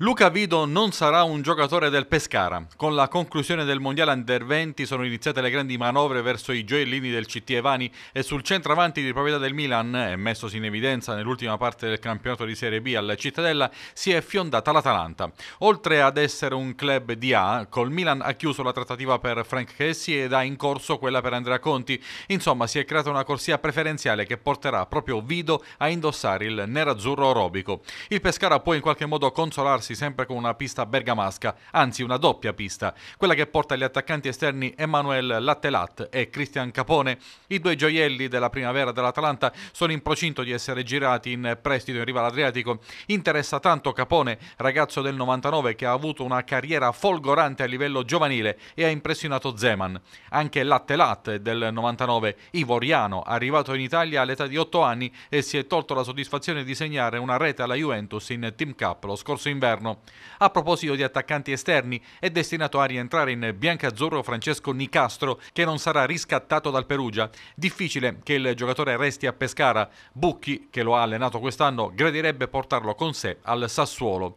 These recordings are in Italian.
Luca Vido non sarà un giocatore del Pescara. Con la conclusione del Mondiale Under 20 sono iniziate le grandi manovre verso i gioiellini del CT Evani e sul centravanti di proprietà del Milan, messosi in evidenza nell'ultima parte del campionato di Serie B alla Cittadella, si è fiondata l'Atalanta. Oltre ad essere un club di A, col Milan ha chiuso la trattativa per Frank Cassie ed ha in corso quella per Andrea Conti. Insomma, si è creata una corsia preferenziale che porterà proprio Vido a indossare il nerazzurro aerobico. Il Pescara può in qualche modo consolarsi confrontarsi sempre con una pista bergamasca, anzi una doppia pista, quella che porta gli attaccanti esterni Emanuel Lattelat e Cristian Capone. I due gioielli della primavera dell'Atalanta sono in procinto di essere girati in prestito in riva all'Adriatico. Interessa tanto Capone, ragazzo del 99 che ha avuto una carriera folgorante a livello giovanile e ha impressionato Zeman. Anche Lattelat del 99, ivoriano, arrivato in Italia all'età di 8 anni e si è tolto la soddisfazione di segnare una rete alla Juventus in Team Cup lo scorso inverno interno. A proposito di attaccanti esterni, è destinato a rientrare in biancazzurro Francesco Nicastro, che non sarà riscattato dal Perugia. Difficile che il giocatore resti a Pescara. Bucchi, che lo ha allenato quest'anno, gradirebbe portarlo con sé al Sassuolo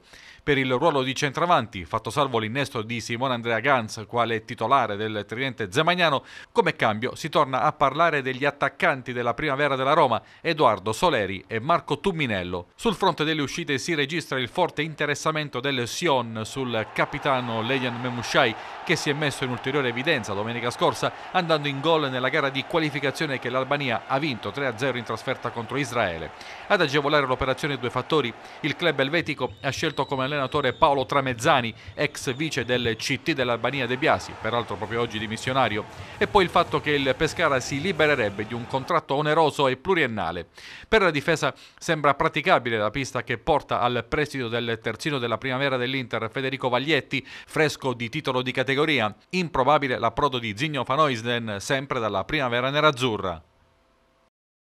per il ruolo di centravanti, fatto salvo l'innesto di Simone Andrea Ganz quale titolare del tridente zemagnano, come cambio si torna a parlare degli attaccanti della primavera della Roma, Edoardo Soleri e Marco Tumminello. Sul fronte delle uscite si registra il forte interessamento del Sion sul capitano Leian Memushai che si è messo in ulteriore evidenza domenica scorsa andando in gol nella gara di qualificazione che l'Albania ha vinto 3-0 in trasferta contro Israele. Ad agevolare l'operazione due fattori, il club elvetico ha scelto come allenatore allenatore Paolo Tramezzani, ex vice del CT dell'Albania De Biasi, peraltro proprio oggi dimissionario, e poi il fatto che il Pescara si libererebbe di un contratto oneroso e pluriennale. Per la difesa sembra praticabile la pista che porta al prestito del terzino della primavera dell'Inter Federico Vaglietti, fresco di titolo di categoria, improbabile l'approdo di Zigno Fanoisden sempre dalla primavera nerazzurra.